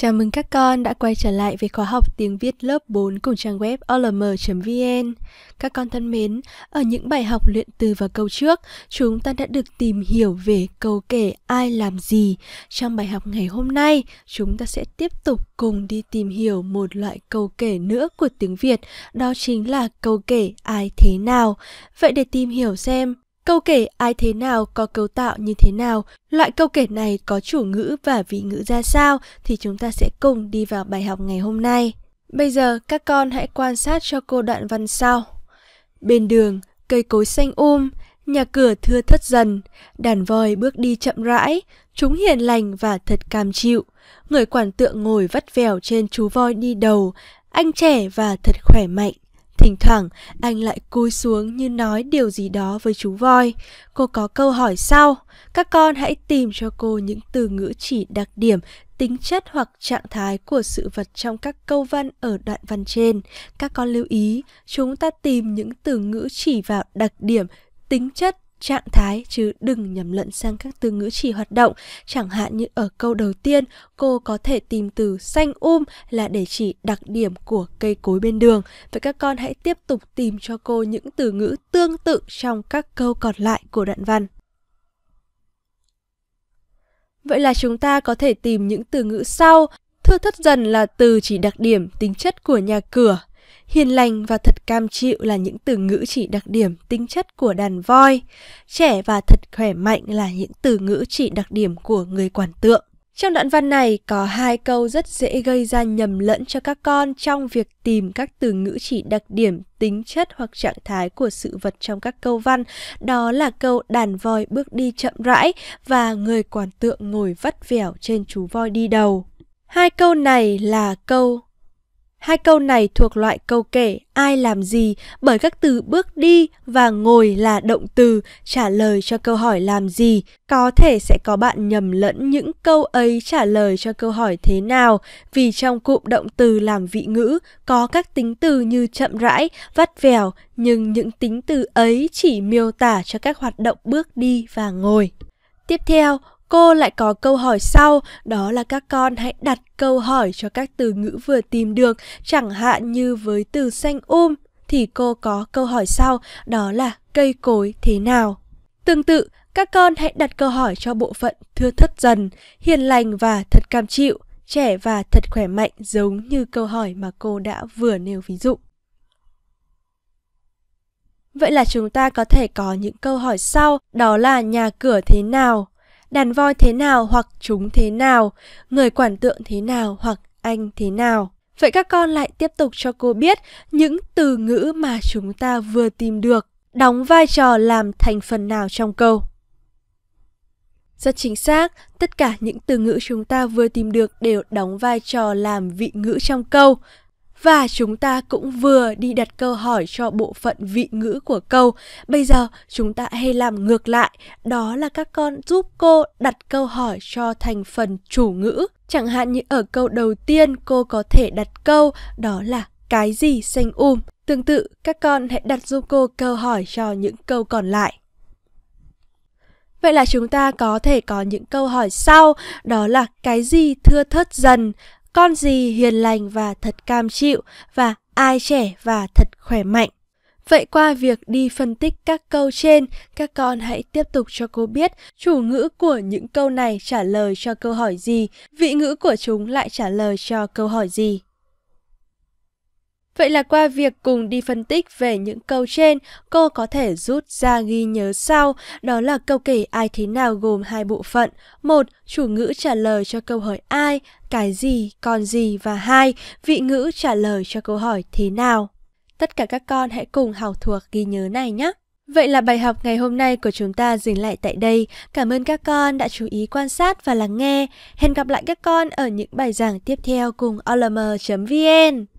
Chào mừng các con đã quay trở lại với khóa học tiếng Việt lớp 4 cùng trang web olm.vn. Các con thân mến, ở những bài học luyện từ và câu trước, chúng ta đã được tìm hiểu về câu kể ai làm gì. Trong bài học ngày hôm nay, chúng ta sẽ tiếp tục cùng đi tìm hiểu một loại câu kể nữa của tiếng Việt, đó chính là câu kể ai thế nào. Vậy để tìm hiểu xem Câu kể ai thế nào có cấu tạo như thế nào, loại câu kể này có chủ ngữ và vị ngữ ra sao thì chúng ta sẽ cùng đi vào bài học ngày hôm nay. Bây giờ các con hãy quan sát cho cô đoạn văn sau. Bên đường, cây cối xanh um, nhà cửa thưa thất dần, đàn voi bước đi chậm rãi, chúng hiền lành và thật cam chịu. Người quản tượng ngồi vắt vẻo trên chú voi đi đầu, anh trẻ và thật khỏe mạnh. Thỉnh thoảng, anh lại cúi xuống như nói điều gì đó với chú voi. Cô có câu hỏi sau. Các con hãy tìm cho cô những từ ngữ chỉ đặc điểm, tính chất hoặc trạng thái của sự vật trong các câu văn ở đoạn văn trên. Các con lưu ý, chúng ta tìm những từ ngữ chỉ vào đặc điểm, tính chất, trạng thái chứ đừng nhầm lẫn sang các từ ngữ chỉ hoạt động. Chẳng hạn như ở câu đầu tiên, cô có thể tìm từ xanh um là để chỉ đặc điểm của cây cối bên đường. Vậy các con hãy tiếp tục tìm cho cô những từ ngữ tương tự trong các câu còn lại của đoạn văn. Vậy là chúng ta có thể tìm những từ ngữ sau. Thưa thất dần là từ chỉ đặc điểm tính chất của nhà cửa, Hiền lành và thật cam chịu là những từ ngữ chỉ đặc điểm tính chất của đàn voi. Trẻ và thật khỏe mạnh là những từ ngữ chỉ đặc điểm của người quản tượng. Trong đoạn văn này có hai câu rất dễ gây ra nhầm lẫn cho các con trong việc tìm các từ ngữ chỉ đặc điểm, tính chất hoặc trạng thái của sự vật trong các câu văn. Đó là câu đàn voi bước đi chậm rãi và người quản tượng ngồi vắt vẻo trên chú voi đi đầu. Hai câu này là câu Hai câu này thuộc loại câu kể ai làm gì bởi các từ bước đi và ngồi là động từ trả lời cho câu hỏi làm gì. Có thể sẽ có bạn nhầm lẫn những câu ấy trả lời cho câu hỏi thế nào vì trong cụm động từ làm vị ngữ có các tính từ như chậm rãi, vắt vẻo nhưng những tính từ ấy chỉ miêu tả cho các hoạt động bước đi và ngồi. Tiếp theo, Cô lại có câu hỏi sau, đó là các con hãy đặt câu hỏi cho các từ ngữ vừa tìm được, chẳng hạn như với từ xanh um thì cô có câu hỏi sau, đó là cây cối thế nào. Tương tự, các con hãy đặt câu hỏi cho bộ phận thưa thất dần, hiền lành và thật cam chịu, trẻ và thật khỏe mạnh giống như câu hỏi mà cô đã vừa nêu ví dụ. Vậy là chúng ta có thể có những câu hỏi sau, đó là nhà cửa thế nào, đàn voi thế nào hoặc chúng thế nào, người quản tượng thế nào hoặc anh thế nào. Vậy các con lại tiếp tục cho cô biết những từ ngữ mà chúng ta vừa tìm được đóng vai trò làm thành phần nào trong câu. Rất chính xác, tất cả những từ ngữ chúng ta vừa tìm được đều đóng vai trò làm vị ngữ trong câu. Và chúng ta cũng vừa đi đặt câu hỏi cho bộ phận vị ngữ của câu. Bây giờ chúng ta hay làm ngược lại, đó là các con giúp cô đặt câu hỏi cho thành phần chủ ngữ. Chẳng hạn như ở câu đầu tiên cô có thể đặt câu đó là cái gì xanh um. Tương tự, các con hãy đặt giúp cô câu hỏi cho những câu còn lại. Vậy là chúng ta có thể có những câu hỏi sau, đó là cái gì thưa thớt dần, con gì hiền lành và thật cam chịu và ai trẻ và thật khỏe mạnh. Vậy qua việc đi phân tích các câu trên, các con hãy tiếp tục cho cô biết chủ ngữ của những câu này trả lời cho câu hỏi gì, vị ngữ của chúng lại trả lời cho câu hỏi gì. Vậy là qua việc cùng đi phân tích về những câu trên, cô có thể rút ra ghi nhớ sau, đó là câu kể ai thế nào gồm hai bộ phận. một Chủ ngữ trả lời cho câu hỏi ai, cái gì, còn gì và hai Vị ngữ trả lời cho câu hỏi thế nào. Tất cả các con hãy cùng học thuộc ghi nhớ này nhé. Vậy là bài học ngày hôm nay của chúng ta dừng lại tại đây. Cảm ơn các con đã chú ý quan sát và lắng nghe. Hẹn gặp lại các con ở những bài giảng tiếp theo cùng olm.vn.